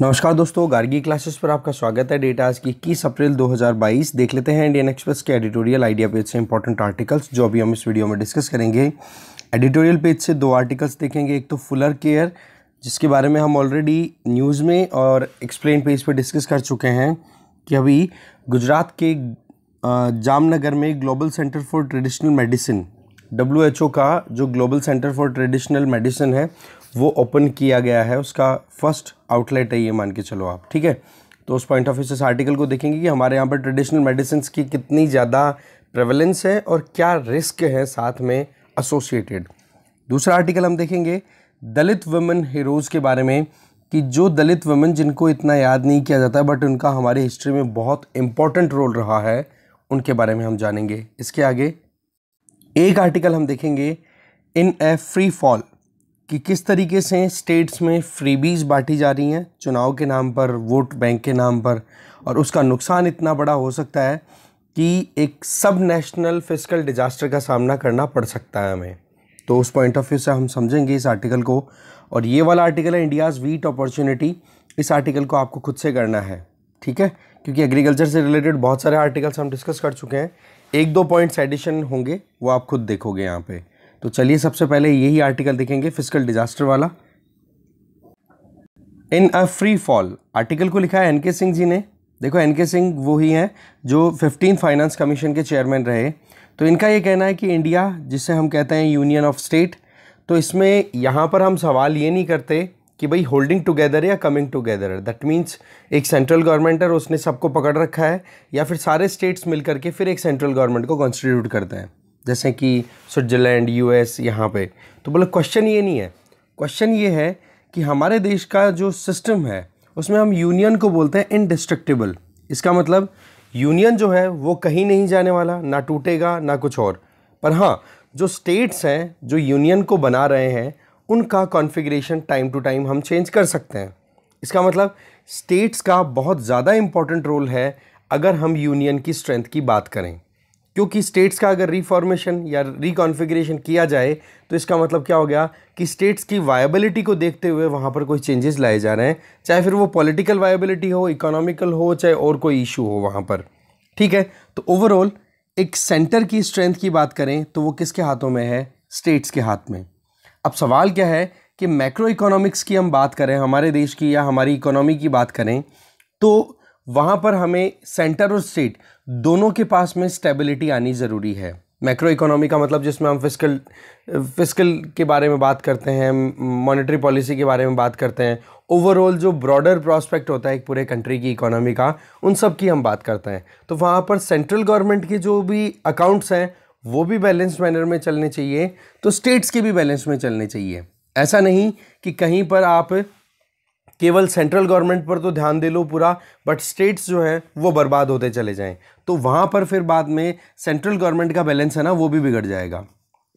नमस्कार दोस्तों गार्गी क्लासेस पर आपका स्वागत है डेटा आज की इक्कीस अप्रैल 2022 देख लेते हैं इंडियन एक्सप्रेस के एडिटोरियल आइडिया पेज से इंपॉर्टेंट आर्टिकल्स जो अभी हम इस वीडियो में डिस्कस करेंगे एडिटोरियल पेज से दो आर्टिकल्स देखेंगे एक तो फुलर केयर जिसके बारे में हम ऑलरेडी न्यूज़ में और एक्सप्लेन पेज पर डिस्कस कर चुके हैं कि अभी गुजरात के जामनगर में global centre for traditional medicine W का जो global centre for traditional medicine है वो ओपन किया गया है उसका फर्स्ट आउटलेट है ये मान के चलो आप ठीक है तो उस पॉइंट ऑफ व्यू से इस आर्टिकल को देखेंगे कि हमारे यहाँ पर ट्रेडिशनल मेडिसिन की कितनी ज़्यादा प्रेवलेंस है और क्या रिस्क है साथ में एसोसिएटेड दूसरा आर्टिकल हम देखेंगे दलित वुमेन हीरोज़ के बारे में कि जो दलित वुमेन जिनको इतना याद नहीं किया जाता बट उनका हमारी हिस्ट्री में बहुत इंपॉर्टेंट रोल रहा है उनके बारे में हम जानेंगे इसके आगे एक आर्टिकल हम देखेंगे इन ए फ्री फॉल कि किस तरीके से स्टेट्स में फ्रीबीज बांटी जा रही हैं चुनाव के नाम पर वोट बैंक के नाम पर और उसका नुकसान इतना बड़ा हो सकता है कि एक सब नेशनल फिजिकल डिजास्टर का सामना करना पड़ सकता है हमें तो उस पॉइंट ऑफ व्यू से हम समझेंगे इस आर्टिकल को और ये वाला आर्टिकल है इंडियाज़ वीट अपॉर्चुनिटी इस आर्टिकल को आपको खुद से करना है ठीक है क्योंकि एग्रीकल्चर से रिलेटेड बहुत सारे आर्टिकल्स हम डिस्कस कर चुके हैं एक दो पॉइंट्स एडिशन होंगे वो आप खुद देखोगे यहाँ पर तो चलिए सबसे पहले यही आर्टिकल देखेंगे फिजिकल डिजास्टर वाला in a free fall article को लिखा है एन के सिंह जी ने देखो एन के सिंह वो ही हैं जो फिफ्टीन फाइनेंस कमीशन के चेयरमैन रहे तो इनका ये कहना है कि इंडिया जिसे हम कहते हैं यूनियन ऑफ स्टेट तो इसमें यहाँ पर हम सवाल ये नहीं करते कि भाई होल्डिंग टुगेदर या कमिंग टुगेदर दैट मीन्स एक सेंट्रल गवर्नमेंट है उसने सबको पकड़ रखा है या फिर सारे स्टेट्स मिल करके फिर एक सेंट्रल गवर्नमेंट को कॉन्स्टिट्यूट करते हैं जैसे कि स्विट्ज़रलैंड यूएस यहाँ पे तो बोले क्वेश्चन ये नहीं है क्वेश्चन ये है कि हमारे देश का जो सिस्टम है उसमें हम यूनियन को बोलते हैं इनडिस्ट्रक्टिबल इसका मतलब यूनियन जो है वो कहीं नहीं जाने वाला ना टूटेगा ना कुछ और पर हाँ जो स्टेट्स हैं जो यूनियन को बना रहे हैं उनका कॉन्फ़िगरेशन टाइम टू टाइम हम चेंज कर सकते हैं इसका मतलब स्टेट्स का बहुत ज़्यादा इम्पॉर्टेंट रोल है अगर हम यूनियन की स्ट्रेंथ की बात करें क्योंकि स्टेट्स का अगर रिफॉर्मेशन या रिकॉन्फिग्रेशन किया जाए तो इसका मतलब क्या हो गया कि स्टेट्स की वायबिलिटी को देखते हुए वहाँ पर कोई चेंजेस लाए जा रहे हैं चाहे फिर वो पॉलिटिकल वायबिलिटी हो इकोनॉमिकल हो चाहे और कोई इशू हो वहाँ पर ठीक है तो ओवरऑल एक सेंटर की स्ट्रेंथ की बात करें तो वो किसके हाथों में है स्टेट्स के हाथ में अब सवाल क्या है कि मैक्रो इकोनॉमिक्स की हम बात करें हमारे देश की या हमारी इकोनॉमी की बात करें तो वहाँ पर हमें सेंटर और स्टेट दोनों के पास में स्टेबिलिटी आनी ज़रूरी है मैक्रो इकोनॉमी का मतलब जिसमें हम फिजिकल फिजिकल के बारे में बात करते हैं मॉनेटरी पॉलिसी के बारे में बात करते हैं ओवरऑल जो ब्रॉडर प्रॉस्पेक्ट होता है एक पूरे कंट्री की इकोनॉमी का उन सब की हम बात करते हैं तो वहाँ पर सेंट्रल गवर्नमेंट के जो भी अकाउंट्स हैं वो भी बैलेंस मैनर में चलने चाहिए तो स्टेट्स के भी बैलेंस में चलने चाहिए ऐसा नहीं कि कहीं पर आप केवल सेंट्रल गवर्नमेंट पर तो ध्यान दे लो पूरा बट स्टेट्स जो हैं वो बर्बाद होते चले जाएं तो वहाँ पर फिर बाद में सेंट्रल गवर्नमेंट का बैलेंस है ना वो भी बिगड़ जाएगा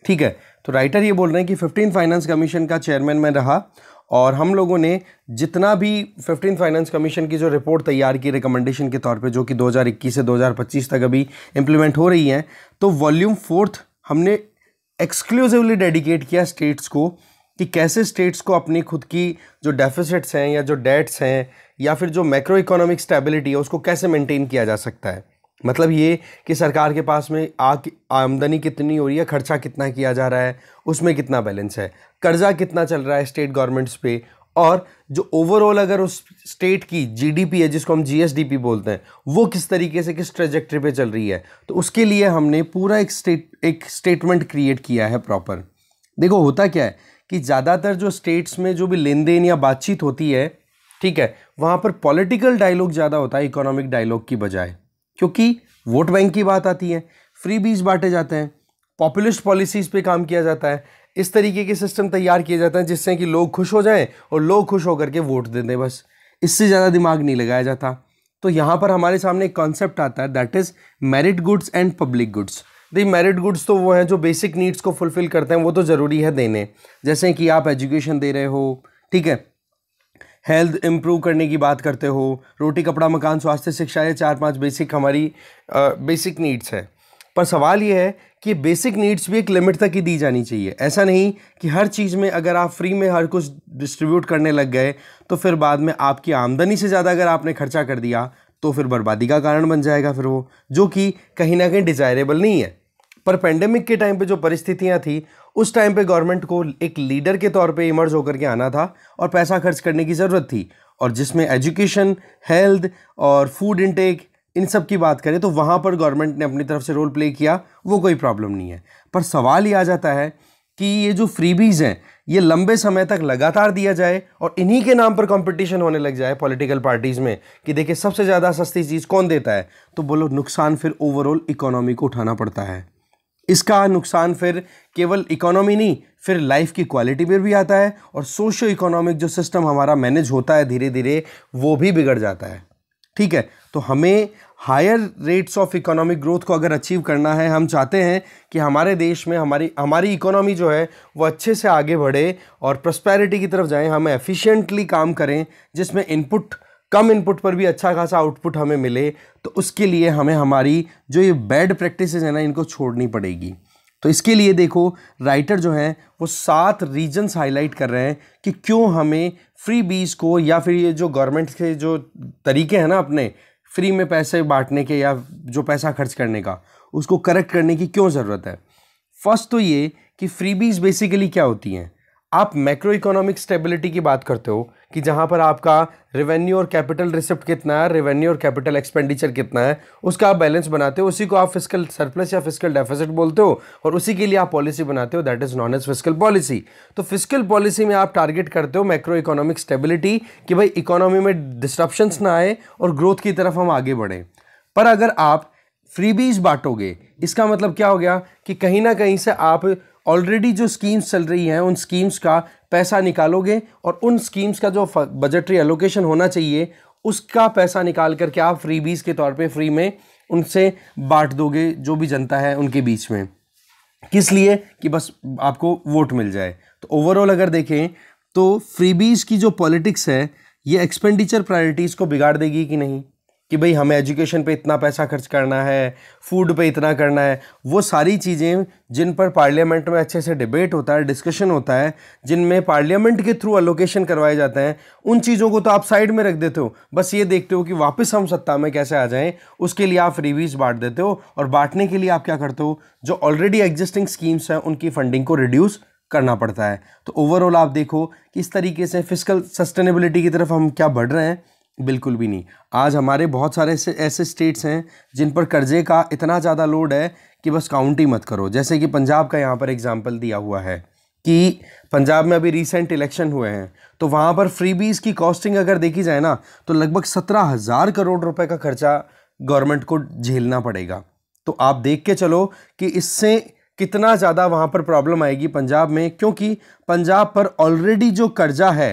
ठीक है तो राइटर ये बोल रहे हैं कि फिफ्टीन फाइनेंस कमीशन का चेयरमैन मैं रहा और हम लोगों ने जितना भी फिफ्टीन फाइनेंस कमीशन की जो रिपोर्ट तैयार की रिकमेंडेशन के तौर पर जो कि दो से दो तक अभी इम्प्लीमेंट हो रही हैं तो वॉल्यूम फोर्थ हमने एक्सक्लूसिवली डेडिकेट किया स्टेट्स को कि कैसे स्टेट्स को अपनी खुद की जो डेफिसिट्स हैं या जो डेट्स हैं या फिर जो मैक्रो इकोनॉमिक स्टेबिलिटी है उसको कैसे मेंटेन किया जा सकता है मतलब ये कि सरकार के पास में आ आमदनी कितनी हो रही है खर्चा कितना किया जा रहा है उसमें कितना बैलेंस है कर्जा कितना चल रहा है स्टेट गवर्नमेंट्स पे और जो ओवरऑल अगर उस स्टेट की जीडीपी है जिसको हम जीएसडीपी बोलते हैं वो किस तरीके से किस ट्रेजेक्ट्री पे चल रही है तो उसके लिए हमने पूरा एक स्टेट एक स्टेटमेंट क्रिएट किया है प्रॉपर देखो होता क्या है कि ज़्यादातर जो स्टेट्स में जो भी लेन देन या बातचीत होती है ठीक है वहाँ पर पॉलिटिकल डायलॉग ज़्यादा होता है इकोनॉमिक डायलॉग की बजाय क्योंकि वोट बैंक की बात आती है फ्री बीज बांटे जाते हैं पॉपुलिस्ट पॉलिसीज़ पे काम किया जाता है इस तरीके के सिस्टम तैयार किए जाते हैं जिससे कि लोग खुश हो जाएं और लोग खुश होकर के वोट दे दें बस इससे ज़्यादा दिमाग नहीं लगाया जाता तो यहाँ पर हमारे सामने एक कॉन्सेप्ट आता है that is merit goods and public goods the merit goods तो वो हैं जो बेसिक नीड्स को फुलफ़िल करते हैं वो तो ज़रूरी है देने जैसे कि आप एजुकेशन दे रहे हो ठीक है हेल्थ इम्प्रूव करने की बात करते हो रोटी कपड़ा मकान स्वास्थ्य शिक्षा ये चार पांच बेसिक हमारी आ, बेसिक नीड्स है पर सवाल ये है कि बेसिक नीड्स भी एक लिमिट तक ही दी जानी चाहिए ऐसा नहीं कि हर चीज़ में अगर आप फ्री में हर कुछ डिस्ट्रीब्यूट करने लग गए तो फिर बाद में आपकी आमदनी से ज़्यादा अगर आपने खर्चा कर दिया तो फिर बर्बादी का कारण बन जाएगा फिर वो जो कि कहीं ना कहीं डिज़ायरेबल नहीं है पर पेंडेमिक के टाइम पे जो परिस्थितियाँ थी उस टाइम पे गवर्नमेंट को एक लीडर के तौर पे इमर्ज होकर के आना था और पैसा खर्च करने की ज़रूरत थी और जिसमें एजुकेशन हेल्थ और फूड इनटेक इन सब की बात करें तो वहाँ पर गवर्नमेंट ने अपनी तरफ से रोल प्ले किया वो कोई प्रॉब्लम नहीं है पर सवाल ये आ जाता है कि ये जो फ्रीबीज़ हैं ये लंबे समय तक लगातार दिया जाए और इन्हीं के नाम पर कंपटीशन होने लग जाए पॉलिटिकल पार्टीज़ में कि देखिए सबसे ज़्यादा सस्ती चीज़ कौन देता है तो बोलो नुकसान फिर ओवरऑल इकोनॉमी को उठाना पड़ता है इसका नुकसान फिर केवल इकोनॉमी नहीं फिर लाइफ की क्वालिटी पर भी आता है और सोशो इकोनॉमिक जो सिस्टम हमारा मैनेज होता है धीरे धीरे वो भी बिगड़ जाता है ठीक है तो हमें higher rates of economic growth को अगर अचीव करना है हम चाहते हैं कि हमारे देश में हमारी हमारी इकोनॉमी जो है वो अच्छे से आगे बढ़े और प्रस्पैरिटी की तरफ जाएं हम एफिशिएंटली काम करें जिसमें इनपुट कम इनपुट पर भी अच्छा खासा आउटपुट हमें मिले तो उसके लिए हमें हमारी जो ये बैड प्रैक्टिस है ना इनको छोड़नी पड़ेगी तो इसके लिए देखो राइटर जो हैं वो सात रीजन्स हाईलाइट कर रहे हैं कि क्यों हमें फ्री बीज को या फिर ये जो गवर्नमेंट के जो तरीके हैं ना अपने फ्री में पैसे बांटने के या जो पैसा खर्च करने का उसको करेक्ट करने की क्यों ज़रूरत है फर्स्ट तो ये कि फ्री बीज बेसिकली क्या होती हैं आप मैक्रो इकोनॉमिक स्टेबिलिटी की बात करते हो कि जहाँ पर आपका रेवेन्यू और कैपिटल रिसिप्ट कितना है रेवेन्यू और कैपिटल एक्सपेंडिचर कितना है उसका आप बैलेंस बनाते हो उसी को आप फिजिकल सरप्लस या फिजिकल डेफिसिट बोलते हो और उसी के लिए आप पॉलिसी बनाते हो that is known as physical policy तो फिजिकल पॉलिसी में आप टारगेट करते हो मैक्रो इकोनॉमिक स्टेबिलिटी कि भाई इकोनॉमी में डिस्टर्बशंस ना आए और ग्रोथ की तरफ हम आगे बढ़ें पर अगर आप फ्रीबीज बांटोगे इसका मतलब क्या हो गया कि कहीं ना कहीं से आप ऑलरेडी जो स्कीम्स चल रही हैं उन स्कीम्स का पैसा निकालोगे और उन स्कीम्स का जो बजटरी एलोकेशन होना चाहिए उसका पैसा निकाल करके आप फ्री बीज के तौर पे फ्री में उनसे बांट दोगे जो भी जनता है उनके बीच में किस लिए कि बस आपको वोट मिल जाए तो ओवरऑल अगर देखें तो फ्रीबीज की जो पॉलिटिक्स है ये एक्सपेंडिचर प्रायोरिटीज़ को बिगाड़ देगी कि नहीं कि भाई हमें एजुकेशन पे इतना पैसा खर्च करना है फूड पे इतना करना है वो सारी चीज़ें जिन पर पार्लियामेंट में अच्छे से डिबेट होता है डिस्कशन होता है जिनमें पार्लियामेंट के थ्रू अलोकेशन करवाए जाते हैं उन चीज़ों को तो आप साइड में रख देते हो बस ये देखते हो कि वापस हम सत्ता में कैसे आ जाएं उसके लिए आप रिव्यूज़ बांट देते हो और बांटने के लिए आप क्या करते हो जो ऑलरेडी एग्जिस्टिंग स्कीम्स हैं उनकी फंडिंग को रिड्यूस करना पड़ता है तो ओवरऑल आप देखो किस तरीके से फिजिकल सस्टेनेबिलिटी की तरफ हम क्या बढ़ रहे हैं बिल्कुल भी नहीं आज हमारे बहुत सारे ऐसे ऐसे स्टेट्स हैं जिन पर कर्जे का इतना ज़्यादा लोड है कि बस काउंट ही मत करो जैसे कि पंजाब का यहाँ पर एग्ज़ाम्पल दिया हुआ है कि पंजाब में अभी रिसेंट इलेक्शन हुए हैं तो वहाँ पर फ्रीबीज की कॉस्टिंग अगर देखी जाए ना तो लगभग सत्रह हज़ार करोड़ रुपए का खर्चा गवर्नमेंट को झेलना पड़ेगा तो आप देख के चलो कि इससे कितना ज़्यादा वहाँ पर प्रॉब्लम आएगी पंजाब में क्योंकि पंजाब पर ऑलरेडी जो कर्जा है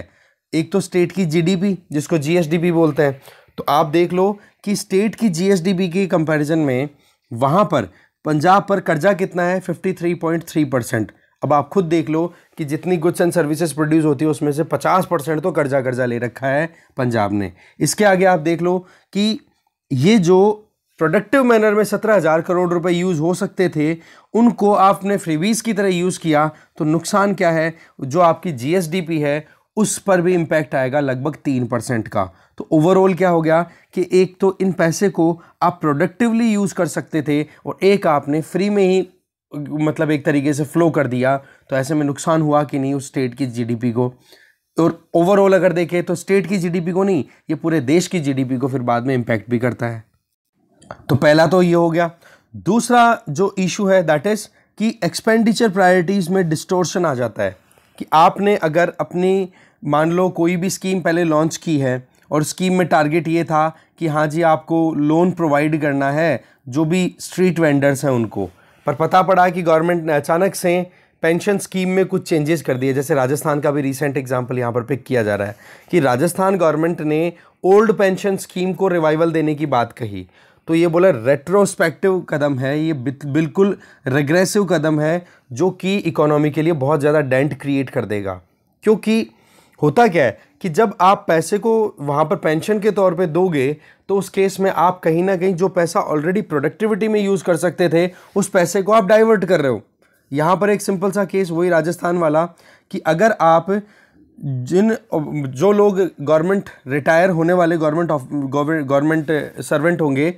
एक तो स्टेट की जीडीपी जिसको जीएसडीपी बोलते हैं तो आप देख लो कि स्टेट की जीएसडीपी के कंपैरिजन में वहाँ पर पंजाब पर कर्जा कितना है 53.3 परसेंट अब आप खुद देख लो कि जितनी गुड्स एंड सर्विसेज प्रोड्यूस होती है उसमें से 50 परसेंट तो कर्जा कर्जा ले रखा है पंजाब ने इसके आगे आप देख लो कि ये जो प्रोडक्टिव मैनर में सत्रह हज़ार करोड़ रुपए यूज़ हो सकते थे उनको आपने फ्रीवीज़ की तरह यूज़ किया तो नुकसान क्या है जो आपकी जीएसडीपी है उस पर भी इम्पैक्ट आएगा लगभग तीन परसेंट का तो ओवरऑल क्या हो गया कि एक तो इन पैसे को आप प्रोडक्टिवली यूज़ कर सकते थे और एक आपने फ्री में ही मतलब एक तरीके से फ्लो कर दिया तो ऐसे में नुकसान हुआ कि नहीं उस स्टेट की जीडीपी को और ओवरऑल अगर देखें तो स्टेट की जीडीपी को नहीं ये पूरे देश की जीडीपी को फिर बाद में इम्पैक्ट भी करता है तो पहला तो ये हो गया दूसरा जो इशू है दैट इज़ कि एक्सपेंडिचर प्रायोरिटीज़ में डिस्टोर्शन आ जाता है कि आपने अगर अपनी मान लो कोई भी स्कीम पहले लॉन्च की है और स्कीम में टारगेट ये था कि हाँ जी आपको लोन प्रोवाइड करना है जो भी स्ट्रीट वेंडर्स हैं उनको पर पता पड़ा कि गवर्नमेंट ने अचानक से पेंशन स्कीम में कुछ चेंजेस कर दिए जैसे राजस्थान का भी रिसेंट एग्जांपल यहाँ पर पिक किया जा रहा है कि राजस्थान गवर्नमेंट ने ओल्ड पेंशन स्कीम को रिवाइवल देने की बात कही तो ये बोला रेट्रोस्पेक्टिव कदम है ये बिल्कुल रेग्रेसिव कदम है जो कि इकोनॉमी के लिए बहुत ज़्यादा डेंट क्रिएट कर देगा क्योंकि होता क्या है कि जब आप पैसे को वहाँ पर पेंशन के तौर पे दोगे तो उस केस में आप कहीं ना कहीं जो पैसा ऑलरेडी प्रोडक्टिविटी में यूज़ कर सकते थे उस पैसे को आप डाइवर्ट कर रहे हो यहाँ पर एक सिंपल सा केस वही राजस्थान वाला कि अगर आप जिन जो लोग गवर्नमेंट रिटायर होने वाले गवर्नमेंट ऑफ गवर्नमेंट सर्वेंट होंगे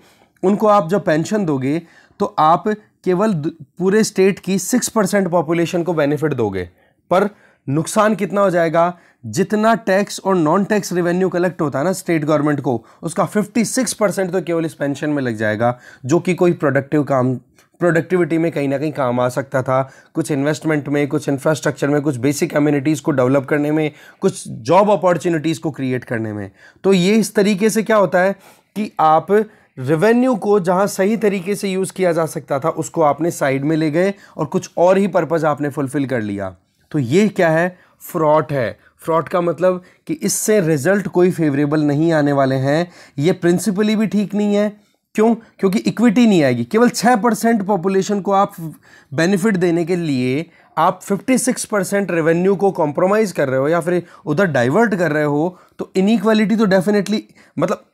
उनको आप जब पेंशन दोगे तो आप केवल पूरे स्टेट की सिक्स परसेंट पॉपुलेशन को बेनिफिट दोगे पर नुकसान कितना हो जाएगा जितना टैक्स और नॉन टैक्स रेवेन्यू कलेक्ट होता है ना स्टेट गवर्नमेंट को उसका 56 परसेंट तो केवल इस पेंशन में लग जाएगा जो कि कोई प्रोडक्टिव काम प्रोडक्टिविटी में कहीं ना कहीं काम आ सकता था कुछ इन्वेस्टमेंट में कुछ इंफ्रास्ट्रक्चर में कुछ बेसिक कम्युनिटीज़ को डेवलप करने में कुछ जॉब अपॉर्चुनिटीज़ को क्रिएट करने में तो ये इस तरीके से क्या होता है कि आप रेवेन्यू को जहाँ सही तरीके से यूज़ किया जा सकता था उसको आपने साइड में ले गए और कुछ और ही पर्पज़ आपने फुलफ़िल कर लिया तो ये क्या है फ्रॉड है फ्रॉड का मतलब कि इससे रिजल्ट कोई फेवरेबल नहीं आने वाले हैं ये प्रिंसिपली भी ठीक नहीं है क्यों क्योंकि इक्विटी नहीं आएगी केवल छः परसेंट पॉपुलेशन को आप बेनिफिट देने के लिए आप 56 परसेंट रेवेन्यू को कॉम्प्रोमाइज़ कर रहे हो या फिर उधर डाइवर्ट कर रहे हो तो इनक्वालिटी तो डेफिनेटली मतलब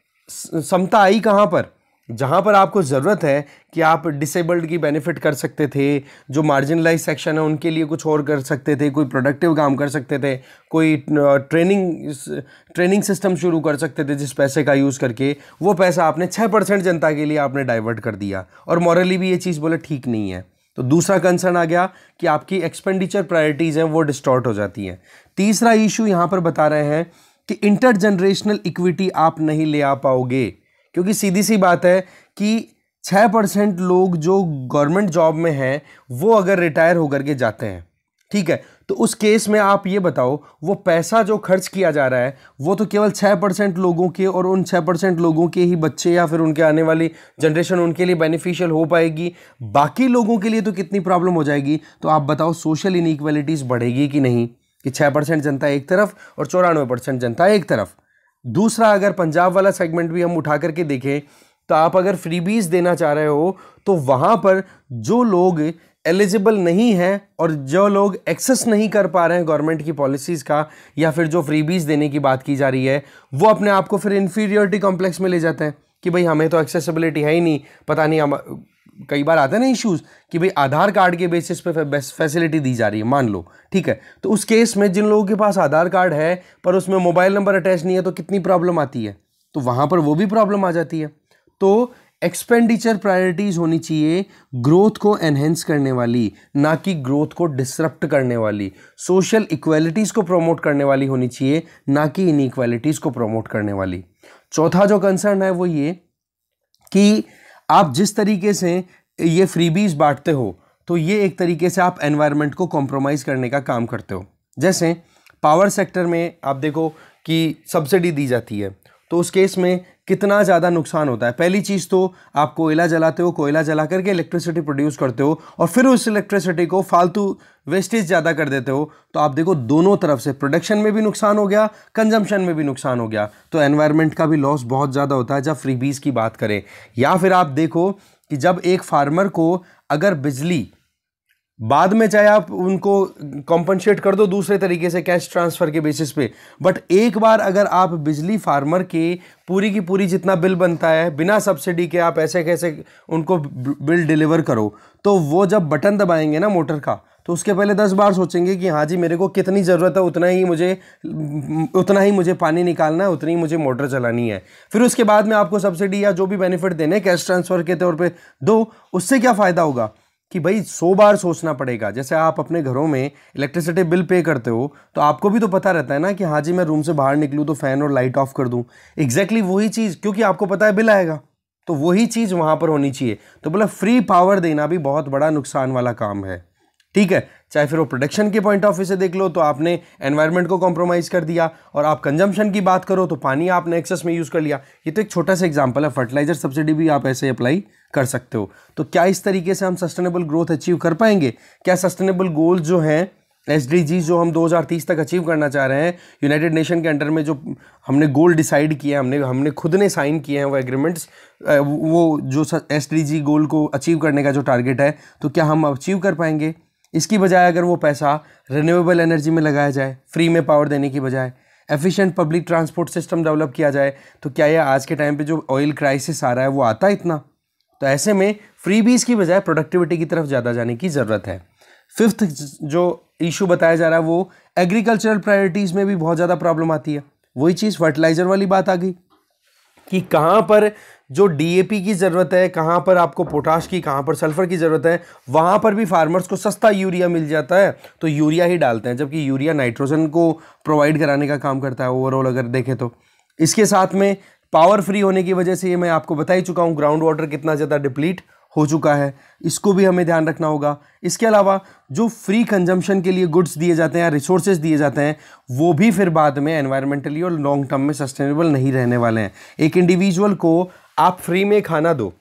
समता आई कहाँ पर जहाँ पर आपको ज़रूरत है कि आप डिसेबल्ड की बेनिफिट कर सकते थे जो मार्जिनलाइज सेक्शन है उनके लिए कुछ और कर सकते थे कोई प्रोडक्टिव काम कर सकते थे कोई ट्रेनिंग ट्रेनिंग सिस्टम शुरू कर सकते थे जिस पैसे का यूज़ करके वो पैसा आपने छः परसेंट जनता के लिए आपने डाइवर्ट कर दिया और मॉरली भी ये चीज़ बोले ठीक नहीं है तो दूसरा कंसर्न आ गया कि आपकी एक्सपेंडिचर प्रायोरिटीज़ हैं वो डिस्टॉर्ट हो जाती हैं तीसरा इशू यहाँ पर बता रहे हैं कि इंटर जनरेशनल इक्विटी आप नहीं ले आ पाओगे क्योंकि सीधी सी बात है कि छः परसेंट लोग जो गवर्नमेंट जॉब में हैं वो अगर रिटायर होकर के जाते हैं ठीक है तो उस केस में आप ये बताओ वो पैसा जो खर्च किया जा रहा है वो तो केवल छः परसेंट लोगों के और उन छः परसेंट लोगों के ही बच्चे या फिर उनके आने वाली जनरेशन उनके लिए बेनिफिशियल हो पाएगी बाकी लोगों के लिए तो कितनी प्रॉब्लम हो जाएगी तो आप बताओ सोशल इनइक्वलिटीज़ बढ़ेगी कि नहीं कि छः परसेंट जनता एक तरफ और चौरानवे परसेंट जनता एक तरफ दूसरा अगर पंजाब वाला सेगमेंट भी हम उठा करके देखें तो आप अगर फ्रीबीज देना चाह रहे हो तो वहाँ पर जो लोग एलिजिबल नहीं हैं और जो लोग एक्सेस नहीं कर पा रहे हैं गवर्नमेंट की पॉलिसीज़ का या फिर जो फ्रीबीज देने की बात की जा रही है वो अपने आप को फिर इन्फीरियोरिटी कॉम्प्लेक्स में ले जाते हैं कि भाई हमें तो एक्सेसिबिलिटी है ही नहीं पता नहीं हम कई बार आते हैं ना इश्यूज़ कि भाई आधार कार्ड के बेसिस पे फैसिलिटी दी जा रही है मान लो ठीक है तो उस केस में जिन लोगों के पास आधार कार्ड है पर उसमें मोबाइल नंबर अटैच नहीं है तो कितनी प्रॉब्लम आती है तो वहाँ पर वो भी प्रॉब्लम आ जाती है तो एक्सपेंडिचर प्रायोरिटीज़ होनी चाहिए ग्रोथ को एनहेंस करने वाली ना कि ग्रोथ को डिसरप्ट करने वाली सोशल इक्वेलिटीज को प्रमोट करने वाली होनी चाहिए ना कि इनक्वालिटीज़ को प्रमोट करने वाली चौथा जो कंसर्न है वो ये कि आप जिस तरीके से ये फ्रीबीज बांटते हो तो ये एक तरीके से आप एनवायरनमेंट को कॉम्प्रोमाइज़ करने का काम करते हो जैसे पावर सेक्टर में आप देखो कि सब्सिडी दी जाती है तो उस केस में कितना ज़्यादा नुकसान होता है पहली चीज़ तो आप कोयला जलाते हो कोयला जला करके इलेक्ट्रिसिटी प्रोड्यूस करते हो और फिर उस इलेक्ट्रिसिटी को फालतू वेस्टेज ज़्यादा कर देते हो तो आप देखो दोनों तरफ से प्रोडक्शन में भी नुकसान हो गया कंजम्पशन में भी नुकसान हो गया तो एनवायरमेंट का भी लॉस बहुत ज़्यादा होता है जब फ्रीबीज़ की बात करें या फिर आप देखो कि जब एक फार्मर को अगर बिजली बाद में चाहे आप उनको कॉम्पनसेट कर दो दूसरे तरीके से कैश ट्रांसफ़र के बेसिस पे बट एक बार अगर आप बिजली फार्मर के पूरी की पूरी जितना बिल बनता है बिना सब्सिडी के आप ऐसे कैसे उनको बिल डिलीवर करो तो वो जब बटन दबाएंगे ना मोटर का तो उसके पहले दस बार सोचेंगे कि हाँ जी मेरे को कितनी ज़रूरत है उतना ही मुझे उतना ही मुझे पानी निकालना है उतनी ही मुझे मोटर चलानी है फिर उसके बाद में आपको सब्सिडी या जो भी बेनिफिट देने कैश ट्रांसफ़र के तौर पर दो उससे क्या फ़ायदा होगा कि भाई सौ बार सोचना पड़ेगा जैसे आप अपने घरों में इलेक्ट्रिसिटी बिल पे करते हो तो आपको भी तो पता रहता है ना कि हाँ जी मैं रूम से बाहर निकलूँ तो फ़ैन और लाइट ऑफ कर दूँ एग्जैक्टली exactly वही चीज़ क्योंकि आपको पता है बिल आएगा तो वही चीज़ वहाँ पर होनी चाहिए तो बोला फ्री पावर देना भी बहुत बड़ा नुकसान वाला काम है ठीक है चाहे फिर वो प्रोडक्शन के पॉइंट ऑफ व्यू से देख लो तो आपने एनवायरनमेंट को कॉम्प्रोमाइज़ कर दिया और आप कंजम्पशन की बात करो तो पानी आपने एक्सेस में यूज़ कर लिया ये तो एक छोटा सा एग्जांपल है फर्टिलाइजर सब्सिडी भी आप ऐसे अप्लाई कर सकते हो तो क्या इस तरीके से हम सस्टेनेबल ग्रोथ अचीव कर पाएंगे क्या सस्टेनेबल गोल्स जो हैं एस जो हम दो तक अचीव करना चाह रहे हैं यूनाइटेड नेशन के अंडर में जो हमने गोल डिसाइड किए हमने हमने खुद ने साइन किए हैं वो एग्रीमेंट्स वो जो एस गोल को अचीव करने का जो टारगेट है तो क्या हम अचीव कर पाएंगे इसकी बजाय अगर वो पैसा रिन्यूएबल एनर्जी में लगाया जाए फ्री में पावर देने की बजाय efficient public transport system develop किया जाए तो क्या ये आज के टाइम पे जो ऑयल क्राइसिस आ रहा है वो आता इतना तो ऐसे में फ्री बीज की बजाय प्रोडक्टिविटी की तरफ ज़्यादा जाने की ज़रूरत है फिफ्थ जो इशू बताया जा रहा है वो एग्रीकल्चरल प्रायोरिटीज़ में भी बहुत ज़्यादा प्रॉब्लम आती है वही चीज़ फर्टिलाइज़र वाली बात आ गई कि कहाँ पर जो डीएपी की ज़रूरत है कहाँ पर आपको पोटाश की कहाँ पर सल्फ़र की ज़रूरत है वहाँ पर भी फार्मर्स को सस्ता यूरिया मिल जाता है तो यूरिया ही डालते हैं जबकि यूरिया नाइट्रोजन को प्रोवाइड कराने का काम करता है ओवरऑल अगर देखें तो इसके साथ में पावर फ्री होने की वजह से ये मैं आपको बता ही चुका हूँ ग्राउंड वाटर कितना ज़्यादा डिप्लीट हो चुका है इसको भी हमें ध्यान रखना होगा इसके अलावा जो फ्री कंजम्पशन के लिए गुड्स दिए जाते हैं या रिसोर्सेज दिए जाते हैं वो भी फिर बाद में एनवायरमेंटली और लॉन्ग टर्म में सस्टेनेबल नहीं रहने वाले हैं एक इंडिविजुअल को आप फ्री में खाना दो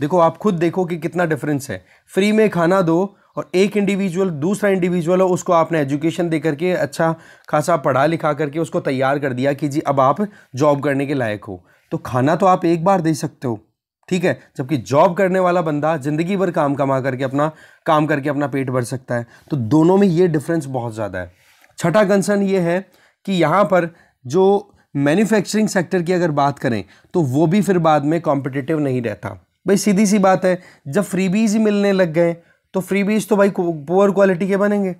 देखो आप खुद देखो कि कितना डिफरेंस है फ्री में खाना दो और एक इंडिविजुअल दूसरा इंडिविजुअल हो उसको आपने एजुकेशन दे करके अच्छा खासा पढ़ा लिखा करके उसको तैयार कर दिया कि जी अब आप जॉब करने के लायक हो तो खाना तो आप एक बार दे सकते हो ठीक है जबकि जॉब करने वाला बंदा ज़िंदगी भर काम कमा करके अपना काम करके अपना पेट भर सकता है तो दोनों में ये डिफरेंस बहुत ज़्यादा है छठा कंसर्न ये है कि यहाँ पर जो मैन्युफैक्चरिंग सेक्टर की अगर बात करें तो वो भी फिर बाद में कॉम्पिटिटिव नहीं रहता भाई सीधी सी बात है जब फ्रीबीज ही मिलने लग गए तो फ्रीबीज तो भाई पुअर क्वालिटी के बनेंगे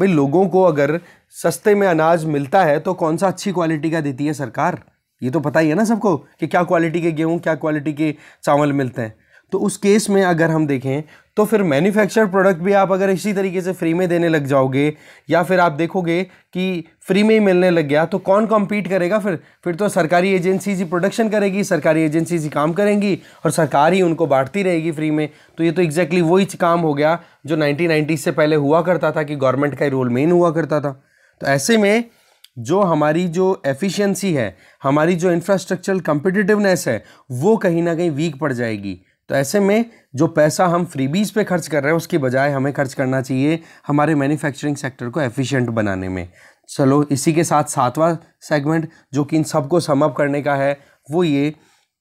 भाई लोगों को अगर सस्ते में अनाज मिलता है तो कौन सा अच्छी क्वालिटी का देती है सरकार ये तो पता ही है ना सबको कि क्या क्वालिटी के गेहूँ क्या क्वालिटी के चावल मिलते हैं तो उस केस में अगर हम देखें तो फिर मैन्युफैक्चर प्रोडक्ट भी आप अगर इसी तरीके से फ्री में देने लग जाओगे या फिर आप देखोगे कि फ्री में ही मिलने लग गया तो कौन कॉम्पीट करेगा फिर फिर तो सरकारी एजेंसीज ही प्रोडक्शन करेगी सरकारी एजेंसीज ही काम करेंगी और सरकार ही उनको बांटती रहेगी फ्री में तो ये तो एग्जैक्टली वही काम हो गया जो नाइनटीन से पहले हुआ करता था कि गवर्नमेंट का ही रोल मेन हुआ करता था तो ऐसे में जो हमारी जो एफिशिएंसी है हमारी जो इंफ्रास्ट्रक्चरल कम्पिटिटिवनेस है वो कहीं ना कहीं वीक पड़ जाएगी तो ऐसे में जो पैसा हम फ्रीबीज पे खर्च कर रहे हैं उसकी बजाय हमें खर्च करना चाहिए हमारे मैन्युफैक्चरिंग सेक्टर को एफिशिएंट बनाने में चलो इसी के साथ सातवां सेगमेंट जो कि इन सबको समअप करने का है वो ये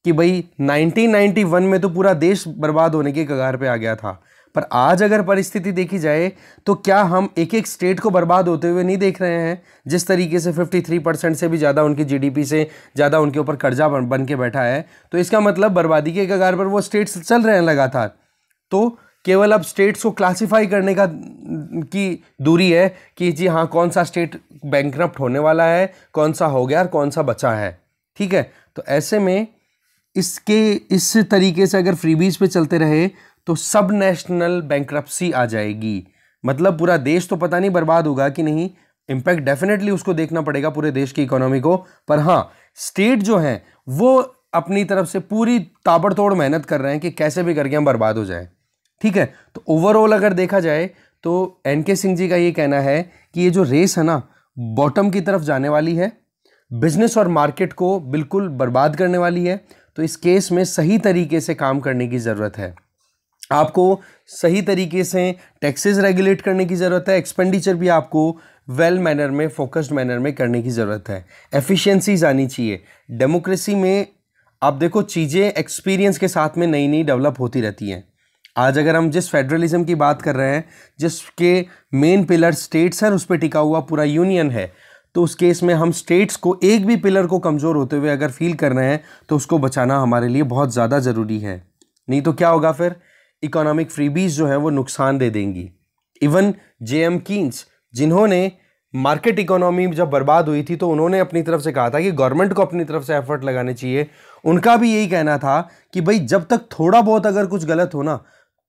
कि भाई 1991 में तो पूरा देश बर्बाद होने के कगार पे आ गया था पर आज अगर परिस्थिति देखी जाए तो क्या हम एक एक स्टेट को बर्बाद होते हुए नहीं देख रहे हैं जिस तरीके से 53 परसेंट से भी ज़्यादा उनकी जीडीपी से ज़्यादा उनके ऊपर कर्जा बन, बन के बैठा है तो इसका मतलब बर्बादी के कगार पर वो स्टेट्स चल रहे हैं लगातार तो केवल अब स्टेट्स को क्लासीफाई करने का की दूरी है कि जी हाँ कौन सा स्टेट बैंक होने वाला है कौन सा हो गया और कौन सा बचा है ठीक है तो ऐसे में इसके इस तरीके से अगर फ्रीबीज पे चलते रहे तो सब नेशनल बैंक्रप्सी आ जाएगी मतलब पूरा देश तो पता नहीं बर्बाद होगा कि नहीं इम्पैक्ट डेफिनेटली उसको देखना पड़ेगा पूरे देश की इकोनॉमी को पर हाँ स्टेट जो हैं वो अपनी तरफ से पूरी ताबड़तोड़ मेहनत कर रहे हैं कि कैसे भी करके हम बर्बाद हो जाए ठीक है तो ओवरऑल अगर देखा जाए तो एन के सिंह जी का ये कहना है कि ये जो रेस है ना बॉटम की तरफ जाने वाली है बिजनेस और मार्केट को बिल्कुल बर्बाद करने वाली है तो इस केस में सही तरीके से काम करने की ज़रूरत है आपको सही तरीके से टैक्सेस रेगुलेट करने की ज़रूरत है एक्सपेंडिचर भी आपको वेल well मैनर में फोकस्ड मैनर में करने की ज़रूरत है एफिशिएंसीज आनी चाहिए डेमोक्रेसी में आप देखो चीज़ें एक्सपीरियंस के साथ में नई नई डेवलप होती रहती हैं आज अगर हम जिस फेडरलिज्म की बात कर रहे हैं जिसके मेन पिलर स्टेट्स हैं उस पर टिका हुआ पूरा यूनियन है तो उस केस में हम स्टेट्स को एक भी पिलर को कमज़ोर होते हुए अगर फील कर रहे हैं तो उसको बचाना हमारे लिए बहुत ज़्यादा ज़रूरी है नहीं तो क्या होगा फिर इकोनॉमिक फ्रीबीज जो हैं वो नुकसान दे देंगी इवन जे एम कीन्स जिन्होंने मार्केट इकोनॉमी जब बर्बाद हुई थी तो उन्होंने अपनी तरफ से कहा था कि गवर्नमेंट को अपनी तरफ से एफर्ट लगाने चाहिए उनका भी यही कहना था कि भाई जब तक थोड़ा बहुत अगर कुछ गलत हो ना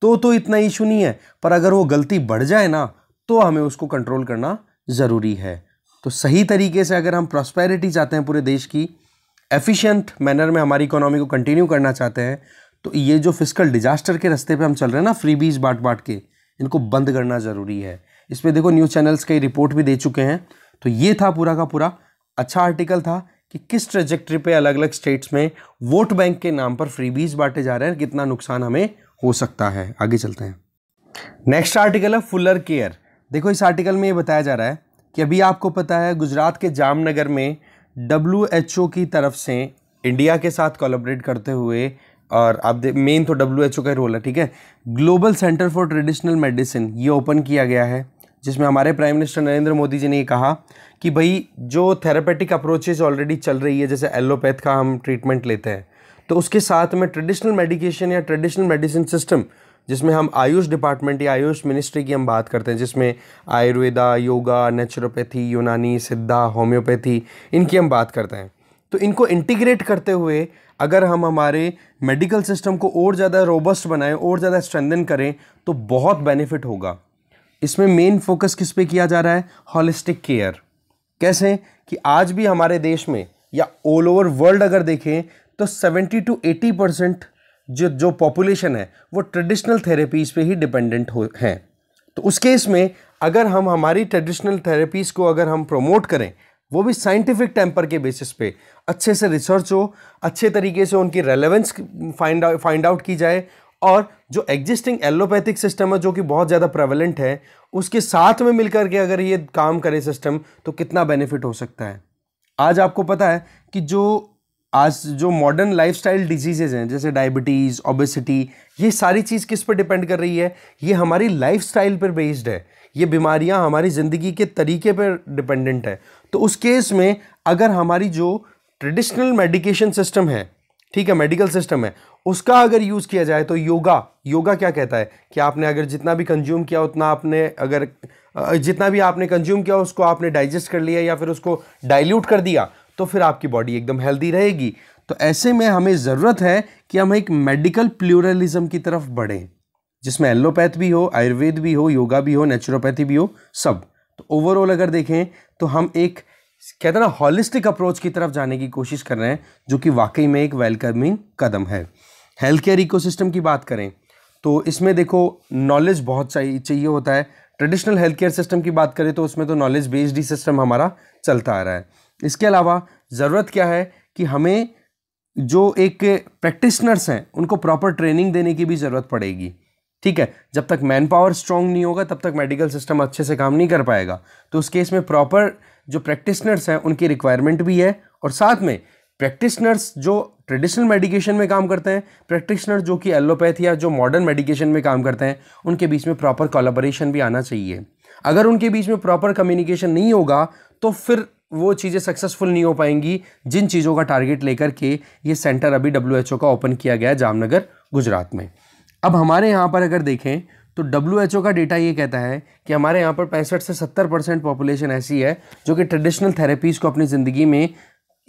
तो तो इतना इशू नहीं है पर अगर वो गलती बढ़ जाए ना तो हमें उसको कंट्रोल करना ज़रूरी है तो सही तरीके से अगर हम प्रॉस्पेरिटी चाहते हैं पूरे देश की एफिशिएंट मैनर में हमारी इकोनॉमी को कंटिन्यू करना चाहते हैं तो ये जो फिजिकल डिजास्टर के रास्ते पे हम चल रहे हैं ना फ्री बीज बांट बांट के इनको बंद करना ज़रूरी है इस पर देखो न्यूज़ चैनल्स कई रिपोर्ट भी दे चुके हैं तो ये था पूरा का पूरा अच्छा आर्टिकल था कि किस ट्रेजेक्ट्री पे अलग अलग स्टेट्स में वोट बैंक के नाम पर फ्री बीज बांटे जा रहे हैं कितना नुकसान हमें हो सकता है आगे चलते हैं नेक्स्ट आर्टिकल है फुलर केयर देखो इस आर्टिकल में ये बताया जा रहा है कि अभी आपको पता है गुजरात के जामनगर में डब्ल्यू की तरफ से इंडिया के साथ कोलबरेट करते हुए और आप मेन तो डब्ल्यू एच ओ का रोल है ठीक है global centre for traditional medicine ये ओपन किया गया है जिसमें हमारे प्राइम मिनिस्टर नरेंद्र मोदी जी ने ये कहा कि भाई जो थेरापेटिक अप्रोचेज ऑलरेडी चल रही है जैसे एलोपैथ का हम ट्रीटमेंट लेते हैं तो उसके साथ में ट्रेडिशनल मेडिकेशन या ट्रेडिशनल मेडिसिन सिस्टम जिसमें हम आयुष डिपार्टमेंट या आयुष मिनिस्ट्री की हम बात करते हैं जिसमें आयुर्वेदा योगा नेचुरोपैथी यूनानी सिद्धा होम्योपैथी इनकी हम बात करते हैं तो इनको इंटीग्रेट करते हुए अगर हम हमारे मेडिकल सिस्टम को और ज़्यादा रोबस्ट बनाएं और ज़्यादा स्ट्रेंदन करें तो बहुत बेनिफिट होगा इसमें मेन फोकस किस पे किया जा रहा है हॉलिस्टिक केयर कैसे कि आज भी हमारे देश में या ऑल ओवर वर्ल्ड अगर देखें तो 70 टू 80 परसेंट जो जो पॉपुलेशन है वो ट्रेडिशनल थेरेपीज़ पे ही डिपेंडेंट हो हैं तो उस केस में अगर हम हमारी ट्रेडिशनल थेरेपीज़ को अगर हम प्रोमोट करें वो भी साइंटिफिक टेम्पर के बेसिस पे अच्छे से रिसर्च हो अच्छे तरीके से उनकी रेलेवेंस फाइंड फाइंड आउट की जाए और जो एग्जिस्टिंग एलोपैथिक सिस्टम है जो कि बहुत ज़्यादा प्रेवलेंट है उसके साथ में मिलकर के अगर ये काम करे सिस्टम तो कितना बेनिफिट हो सकता है आज आपको पता है कि जो आज जो मॉडर्न लाइफस्टाइल डिजीजेज हैं जैसे डायबिटीज़ ओबेसिटी ये सारी चीज़ किस पर डिपेंड कर रही है ये हमारी लाइफस्टाइल पर बेस्ड है ये बीमारियां हमारी ज़िंदगी के तरीके पर डिपेंडेंट है तो उस केस में अगर हमारी जो ट्रेडिशनल मेडिकेशन सिस्टम है ठीक है मेडिकल सिस्टम है उसका अगर यूज़ किया जाए तो योगा योगा क्या कहता है कि आपने अगर जितना भी कंज्यूम किया उतना आपने अगर जितना भी आपने कंज्यूम किया उसको आपने डाइजेस्ट कर लिया या फिर उसको डाइल्यूट कर दिया तो फिर आपकी बॉडी एकदम हेल्दी रहेगी तो ऐसे में हमें ज़रूरत है कि हम एक मेडिकल प्लूरलिज्म की तरफ बढ़ें जिसमें एलोपैथ भी हो आयुर्वेद भी हो योगा भी हो नेचुरोपैथी भी हो सब तो ओवरऑल अगर देखें तो हम एक कहते हैं ना हॉलिस्टिक अप्रोच की तरफ जाने की कोशिश कर रहे हैं जो कि वाकई में एक वेलकमिंग कदम है हेल्थ केयर इकोसिस्टम की बात करें तो इसमें देखो नॉलेज बहुत चाहिए चाहिए होता है ट्रेडिशनल हेल्थ केयर सिस्टम की बात करें तो उसमें तो नॉलेज बेस्ड ही सिस्टम हमारा चलता आ रहा है इसके अलावा ज़रूरत क्या है कि हमें जो एक प्रैक्टिशनर्स हैं उनको प्रॉपर ट्रेनिंग देने की भी ज़रूरत पड़ेगी ठीक है जब तक मैन पावर स्ट्रांग नहीं होगा तब तक मेडिकल सिस्टम अच्छे से काम नहीं कर पाएगा तो उस केस में प्रॉपर जो प्रैक्टिसनर्स हैं उनकी रिक्वायरमेंट भी है और साथ में प्रैक्टिसनर्स जो ट्रेडिशनल मेडिकेशन में काम करते हैं प्रैक्टिसनर जो कि एलोपैथ या जो मॉडर्न मेडिकेशन में काम करते हैं उनके बीच में प्रॉपर कोलाबोरेशन भी आना चाहिए अगर उनके बीच में प्रॉपर कम्युनिकेशन नहीं होगा तो फिर वो चीज़ें सक्सेसफुल नहीं हो पाएंगी जिन चीज़ों का टारगेट लेकर के ये सेंटर अभी डब्ल्यू का ओपन किया गया है जामनगर गुजरात में अब हमारे यहाँ पर अगर देखें तो डब्ल्यू का डेटा ये कहता है कि हमारे यहाँ पर पैंसठ से सत्तर परसेंट पॉपुलेशन ऐसी है जो कि ट्रेडिशनल थेरेपीज़ को अपनी ज़िंदगी में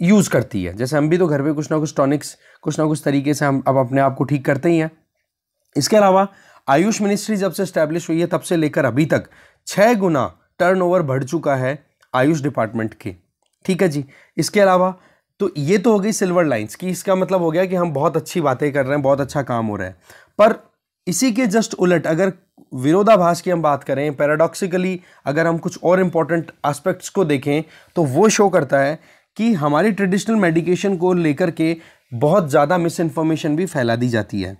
यूज़ करती है जैसे हम भी तो घर पे कुछ ना कुछ टॉनिक्स कुछ ना कुछ तरीके से हम अब अपने आप को ठीक करते ही हैं इसके अलावा आयुष मिनिस्ट्री जब से स्टैब्लिश हुई है तब से लेकर अभी तक छः गुना टर्न बढ़ चुका है आयुष डिपार्टमेंट के ठीक है जी इसके अलावा तो ये तो हो गई सिल्वर लाइन्स की इसका मतलब हो गया कि हम बहुत अच्छी बातें कर रहे हैं बहुत अच्छा काम हो रहा है पर इसी के जस्ट उलट अगर विरोधाभास की हम बात करें पैराडॉक्सिकली अगर हम कुछ और इम्पॉर्टेंट एस्पेक्ट्स को देखें तो वो शो करता है कि हमारी ट्रेडिशनल मेडिकेशन को लेकर के बहुत ज़्यादा मिस इन्फॉर्मेशन भी फैला दी जाती है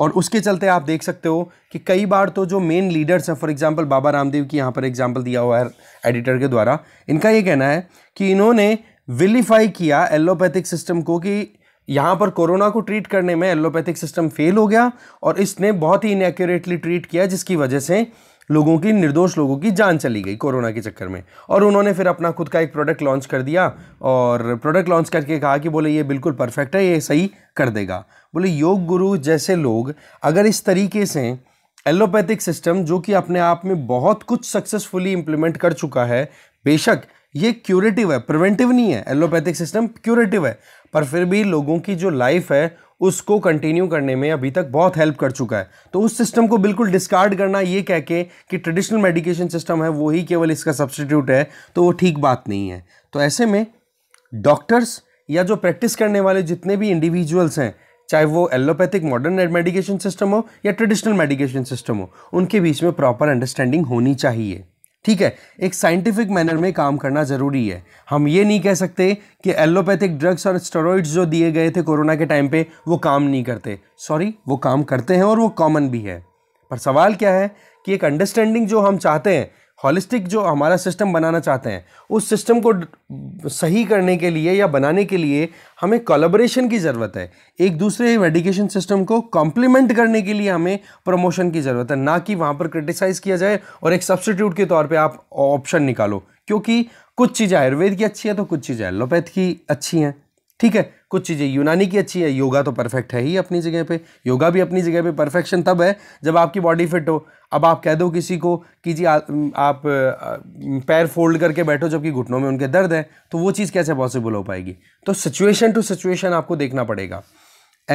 और उसके चलते आप देख सकते हो कि कई बार तो जो मेन लीडर्स हैं फॉर एग्जांपल बाबा रामदेव की यहाँ पर एग्जांपल दिया हुआ है एडिटर के द्वारा इनका ये कहना है कि इन्होंने विलीफाई किया एलोपैथिक सिस्टम को कि यहाँ पर कोरोना को ट्रीट करने में एलोपैथिक सिस्टम फेल हो गया और इसने बहुत ही इनएक्यूरेटली ट्रीट किया जिसकी वजह से लोगों की निर्दोष लोगों की जान चली गई कोरोना के चक्कर में और उन्होंने फिर अपना खुद का एक प्रोडक्ट लॉन्च कर दिया और प्रोडक्ट लॉन्च करके कहा कि बोले ये बिल्कुल परफेक्ट है ये सही कर देगा बोले योग गुरु जैसे लोग अगर इस तरीके से एलोपैथिक सिस्टम जो कि अपने आप में बहुत कुछ सक्सेसफुली इम्प्लीमेंट कर चुका है बेशक ये क्यूरेटिव है प्रिवेंटिव नहीं है एलोपैथिक सिस्टम क्यूरेटिव है पर फिर भी लोगों की जो लाइफ है उसको कंटिन्यू करने में अभी तक बहुत हेल्प कर चुका है तो उस सिस्टम को बिल्कुल डिस्कार्ड करना ये कह के कि ट्रेडिशनल मेडिकेशन सिस्टम है वो ही केवल इसका सब्सटीट्यूट है तो वो ठीक बात नहीं है तो ऐसे में डॉक्टर्स या जो प्रैक्टिस करने वाले जितने भी इंडिविजुअल्स हैं चाहे वो एलोपैथिक मॉडर्न मेडिकेशन सिस्टम हो या ट्रेडिशनल मेडिकेशन सिस्टम हो उनके बीच में प्रॉपर अंडरस्टैंडिंग होनी चाहिए ठीक है एक साइंटिफिक मैनर में काम करना ज़रूरी है हम ये नहीं कह सकते कि एलोपैथिक ड्रग्स और स्टेरॉइड्स जो दिए गए थे कोरोना के टाइम पे वो काम नहीं करते सॉरी वो काम करते हैं और वो कॉमन भी है पर सवाल क्या है कि एक अंडरस्टैंडिंग जो हम चाहते हैं हॉलिस्टिक जो हमारा सिस्टम बनाना चाहते हैं उस सिस्टम को सही करने के लिए या बनाने के लिए हमें कोलाबोरेशन की ज़रूरत है एक दूसरे मेडिकेशन सिस्टम को कॉम्प्लीमेंट करने के लिए हमें प्रमोशन की ज़रूरत है ना कि वहाँ पर क्रिटिसाइज़ किया जाए और एक सब्सटीट्यूट के तौर पर आप ऑप्शन निकालो क्योंकि कुछ चीज़ें आयुर्वेद की अच्छी है तो कुछ चीज़ें एलोपैथ की अच्छी हैं ठीक है कुछ चीज़ें यूनानी की अच्छी है योगा तो परफेक्ट है ही अपनी जगह पे योगा भी अपनी जगह पे परफेक्शन तब है जब आपकी बॉडी फिट हो अब आप कह दो किसी को कि जी आ, आप पैर फोल्ड करके बैठो जबकि घुटनों में उनके दर्द है तो वो चीज़ कैसे पॉसिबल हो पाएगी तो सिचुएशन टू सिचुएशन आपको देखना पड़ेगा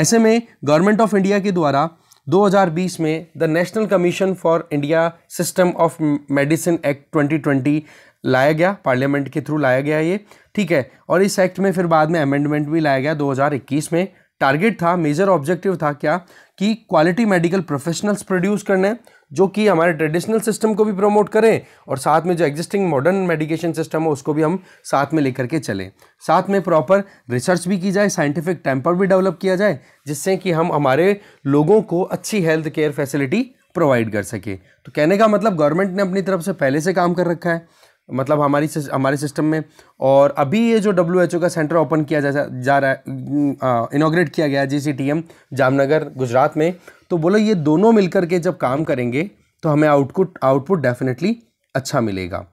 ऐसे में गवर्नमेंट ऑफ इंडिया के द्वारा 2020 में the national commission for India system of medicine act 2020 लाया गया पार्लियामेंट के थ्रू लाया गया ये ठीक है और इस एक्ट में फिर बाद में अमेंडमेंट भी लाया गया 2021 में टारगेट था मेजर ऑब्जेक्टिव था क्या कि क्वालिटी मेडिकल प्रोफेशनल्स प्रोड्यूस करने जो कि हमारे ट्रेडिशनल सिस्टम को भी प्रमोट करें और साथ में जो एग्जिस्टिंग मॉडर्न मेडिकेशन सिस्टम है उसको भी हम साथ में लेकर के चलें साथ में प्रॉपर रिसर्च भी की जाए साइंटिफिक टेम्पर भी डेवलप किया जाए जिससे कि हम हमारे लोगों को अच्छी हेल्थ केयर फैसिलिटी प्रोवाइड कर सके तो कहने का मतलब गवर्नमेंट ने अपनी तरफ से पहले से काम कर रखा है मतलब हमारी हमारे सिस्टम में और अभी ये जो डब्ल्यू का सेंटर ओपन किया जा जा रहा है इनाग्रेट किया गया जी सी जामनगर गुजरात में तो बोलो ये दोनों मिलकर के जब काम करेंगे तो हमें आउटपुट आउटपुट डेफिनेटली अच्छा मिलेगा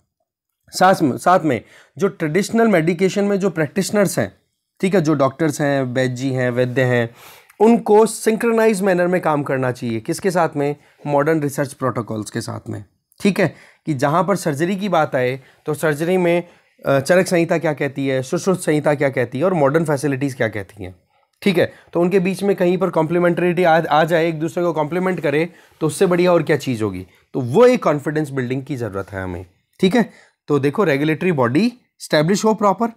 साथ में साथ में जो ट्रेडिशनल मेडिकेशन में जो प्रैक्टिशनर्स हैं ठीक है जो डॉक्टर्स हैं वैद्य हैं वैद्य हैं उनको सिंक्रनाइज मैनर में काम करना चाहिए किसके साथ में मॉडर्न रिसर्च प्रोटोकॉल्स के साथ में ठीक है कि जहाँ पर सर्जरी की बात आए तो सर्जरी में चरक संहिता क्या कहती है सुश्रुत संहिता क्या कहती है और मॉडर्न फैसिलिटीज़ क्या कहती हैं ठीक है तो उनके बीच में कहीं पर कॉम्प्लीमेंट्रिटी आ, आ जाए एक दूसरे को कॉम्प्लीमेंट करे तो उससे बढ़िया और क्या चीज़ होगी तो वो एक कॉन्फिडेंस बिल्डिंग की ज़रूरत है हमें ठीक है तो देखो रेगुलेटरी बॉडी स्टैब्लिश हो प्रॉपर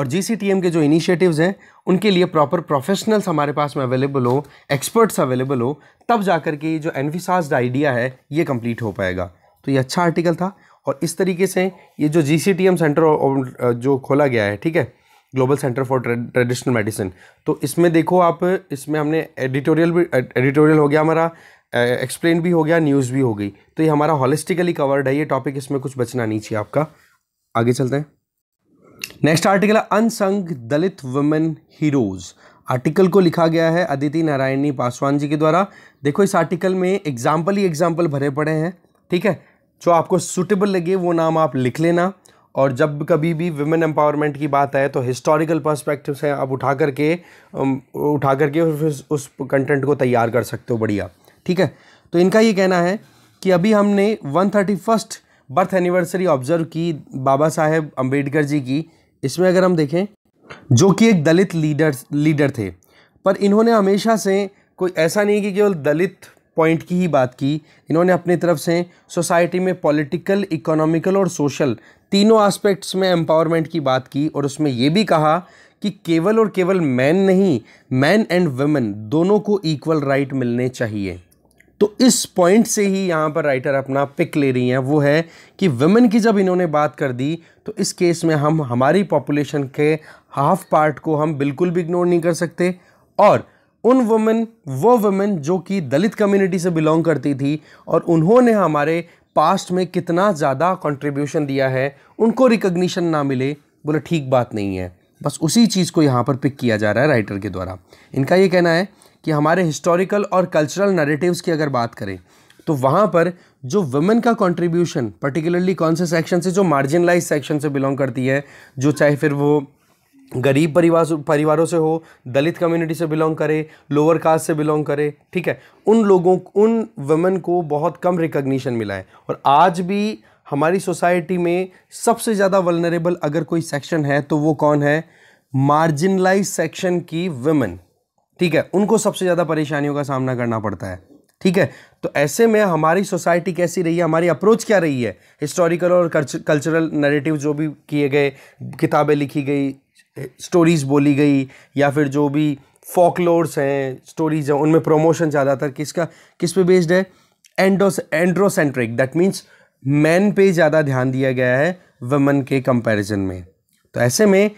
और जी के जो इनिशिएटिव्स हैं उनके लिए प्रॉपर प्रोफेशनल्स हमारे पास में अवेलेबल हो एक्सपर्ट्स अवेलेबल हो तब जा कर के जो एनविसास्ड आइडिया है ये कंप्लीट हो पाएगा तो ये अच्छा आर्टिकल था और इस तरीके से ये जो जी सेंटर uh, जो खोला गया है ठीक है global centre for traditional medicine तो इसमें देखो आप इसमें हमने एडिटोरियल भी एडिटोरियल हो गया हमारा एक्सप्लेन भी हो गया न्यूज़ भी हो गई तो ये हमारा हॉलिस्टिकली कवर्ड है ये टॉपिक इसमें कुछ बचना नहीं चाहिए आपका आगे चलते हैं नेक्स्ट आर्टिकल है unsung Dalit women heroes article को लिखा गया है अदिति नारायणी पासवान जी के द्वारा देखो इस आर्टिकल में एग्जाम्पल ही एग्जाम्पल भरे पड़े हैं ठीक है जो आपको सुटेबल लगे वो नाम आप लिख लेना और जब कभी भी वुमेन एम्पावरमेंट की बात आए तो हिस्टोरिकल पर्सपेक्टिव से आप उठा करके उठा करके फिर उस कंटेंट को तैयार कर सकते हो बढ़िया ठीक है तो इनका ये कहना है कि अभी हमने one thirty first birth anniversary observe की बाबा साहेब अम्बेडकर जी की इसमें अगर हम देखें जो कि एक दलित लीडर लीडर थे पर इन्होंने हमेशा से कोई ऐसा नहीं कि केवल दलित पॉइंट की ही बात की इन्होंने अपनी तरफ से सोसाइटी में पॉलिटिकल इकोनॉमिकल और सोशल तीनों एस्पेक्ट्स में एम्पावरमेंट की बात की और उसमें ये भी कहा कि केवल और केवल मैन नहीं मैन एंड वुमेन दोनों को इक्वल राइट मिलने चाहिए तो इस पॉइंट से ही यहाँ पर राइटर अपना पिक ले रही हैं वो है कि वुमेन की जब इन्होंने बात कर दी तो इस केस में हम हमारी पॉपुलेशन के हाफ पार्ट को हम बिल्कुल भी इग्नोर नहीं कर सकते और उन वुमेन वो वुमेन जो कि दलित कम्युनिटी से बिलोंग करती थी और उन्होंने हमारे पास्ट में कितना ज़्यादा कंट्रीब्यूशन दिया है उनको रिकग्निशन ना मिले बोले ठीक बात नहीं है बस उसी चीज़ को यहाँ पर पिक किया जा रहा है राइटर के द्वारा इनका ये कहना है कि हमारे हिस्टोरिकल और कल्चरल नरेटिव्स की अगर बात करें तो वहाँ पर जो वुमेन का कंट्रीब्यूशन पर्टिकुलरली कौन से सेक्शन से जो मार्जिनलाइज सेक्शन से बिलोंग करती है जो चाहे फिर वो गरीब परिवार परिवारों से हो दलित कम्युनिटी से बिलोंग करे लोअर कास्ट से बिलोंग करे ठीक है उन लोगों उन वुमेन को बहुत कम रिकग्निशन मिला है और आज भी हमारी सोसाइटी में सबसे ज़्यादा वलनरेबल अगर कोई सेक्शन है तो वो कौन है मार्जिनलाइज सेक्शन की वुमेन ठीक है उनको सबसे ज़्यादा परेशानियों का सामना करना पड़ता है ठीक है तो ऐसे में हमारी सोसाइटी कैसी रही है हमारी अप्रोच क्या रही है हिस्टोरिकल और कल्चरल नरेटिव जो भी किए गए किताबें लिखी गई स्टोरीज़ बोली गई या फिर जो भी फोकलोर्स हैं स्टोरीज हैं उनमें प्रमोशन ज़्यादातर किसका किस पे बेस्ड है एंडोस एंड्रोसेंट्रिक दैट मीन्स मैन पे ज़्यादा ध्यान दिया गया है वमन के कंपैरिजन में तो ऐसे में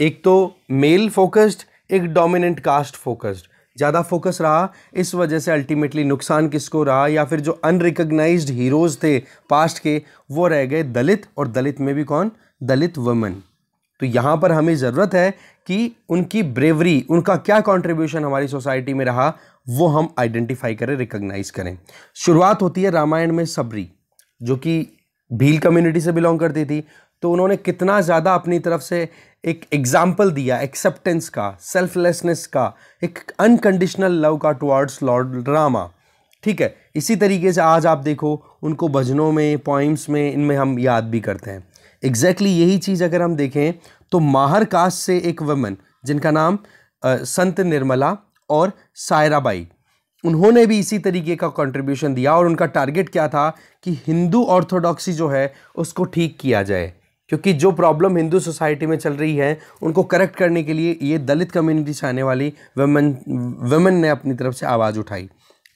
एक तो मेल फोकस्ड एक डोमिनेंट कास्ट फोकस्ड ज़्यादा फोकस रहा इस वजह से अल्टीमेटली नुकसान किसको रहा या फिर जो अनरिकग्नाइज हीरोज़ थे पास्ट के वो रह गए दलित और दलित में भी कौन दलित वमन तो यहाँ पर हमें ज़रूरत है कि उनकी ब्रेवरी उनका क्या कंट्रीब्यूशन हमारी सोसाइटी में रहा वो हम आइडेंटिफाई करें रिकग्नाइज करें शुरुआत होती है रामायण में सबरी जो कि भील कम्युनिटी से बिलोंग करती थी तो उन्होंने कितना ज़्यादा अपनी तरफ से एक एग्जाम्पल दिया एक्सेप्टेंस का सेल्फलेसनेस का एक अनकंडीशनल लव का टुवर्ड्स लॉर्ड रामा ठीक है इसी तरीके से आज आप देखो उनको भजनों में पॉइम्स में इनमें हम याद भी करते हैं एग्जैक्टली exactly यही चीज़ अगर हम देखें तो माहर कास्ट से एक वमन जिनका नाम आ, संत निर्मला और सायराबाई उन्होंने भी इसी तरीके का कंट्रीब्यूशन दिया और उनका टारगेट क्या था कि हिंदू ऑर्थोडॉक्सी जो है उसको ठीक किया जाए क्योंकि जो प्रॉब्लम हिंदू सोसाइटी में चल रही है उनको करेक्ट करने के लिए ये दलित कम्युनिटी से आने वाली वेमन वेमन ने अपनी तरफ से आवाज़ उठाई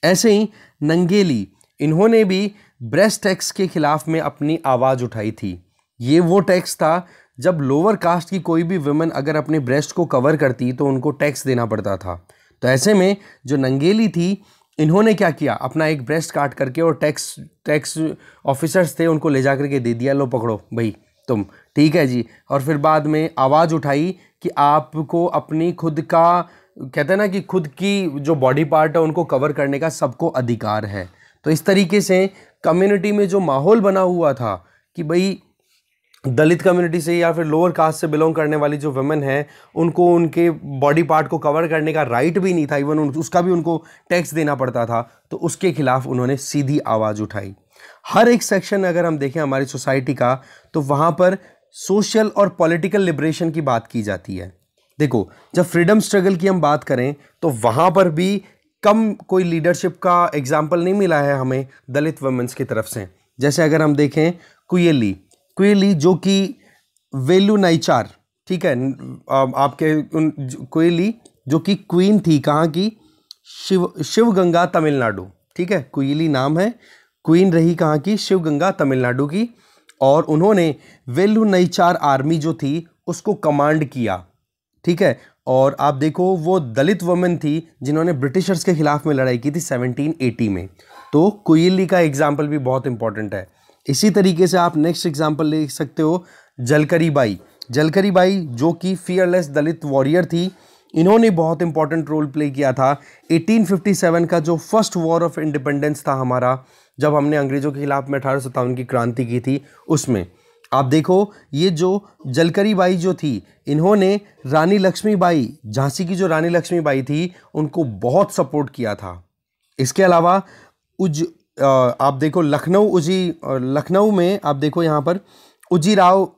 ऐसे ही नंगेली इन्होंने भी ब्रेस्ट टैक्स के खिलाफ में अपनी आवाज़ उठाई थी ये वो टैक्स था जब लोअर कास्ट की कोई भी वुमेन अगर अपने ब्रेस्ट को कवर करती तो उनको टैक्स देना पड़ता था तो ऐसे में जो नंगेली थी इन्होंने क्या किया अपना एक ब्रेस्ट काट करके और टैक्स टैक्स ऑफिसर्स थे उनको ले जा करके दे दिया लो पकड़ो भाई तुम ठीक है जी और फिर बाद में आवाज़ उठाई कि आपको अपनी खुद का कहते हैं ना कि खुद की जो बॉडी पार्ट है उनको कवर करने का सबको अधिकार है तो इस तरीके से कम्युनिटी में जो माहौल बना हुआ था कि भाई दलित कम्युनिटी से या फिर लोअर कास्ट से बिलोंग करने वाली जो वेमेन है उनको उनके बॉडी पार्ट को कवर करने का राइट भी नहीं था इवन उसका भी उनको टैक्स देना पड़ता था तो उसके खिलाफ उन्होंने सीधी आवाज़ उठाई हर एक सेक्शन अगर हम देखें हमारी सोसाइटी का तो वहाँ पर सोशल और पॉलिटिकल लिब्रेशन की बात की जाती है देखो जब फ्रीडम स्ट्रगल की हम बात करें तो वहाँ पर भी कम कोई लीडरशिप का एग्जाम्पल नहीं मिला है हमें दलित वमेंस की तरफ से जैसे अगर हम देखें कुयली क्वेली जो कि वेलू नाइचार ठीक है आपके उन क्वेली जो कि क्वीन थी कहाँ की शिव शिव गंगा तमिलनाडु ठीक है कोयली नाम है क्वीन रही कहाँ की शिव गंगा तमिलनाडु की और उन्होंने वेलू नाइचार आर्मी जो थी उसको कमांड किया ठीक है और आप देखो वो दलित वुमेन थी जिन्होंने ब्रिटिशर्स के ख़िलाफ़ में लड़ाई की थी 1780 में तो कोयली का एग्जाम्पल भी बहुत इंपॉर्टेंट है इसी तरीके से आप नेक्स्ट एग्जाम्पल ले सकते हो जलकरी बाई जलकरी बाई जो कि फियरलेस दलित वॉरियर थी इन्होंने बहुत इंपॉर्टेंट रोल प्ले किया था 1857 का जो फर्स्ट वॉर ऑफ इंडिपेंडेंस था हमारा जब हमने अंग्रेज़ों के खिलाफ में अठारह की क्रांति की थी उसमें आप देखो ये जो जलकरी बाई जो थी इन्होंने रानी लक्ष्मीबाई झांसी की जो रानी लक्ष्मीबाई थी उनको बहुत सपोर्ट किया था इसके अलावा उज आप देखो लखनऊ उजी लखनऊ में आप देखो यहाँ पर उजी राव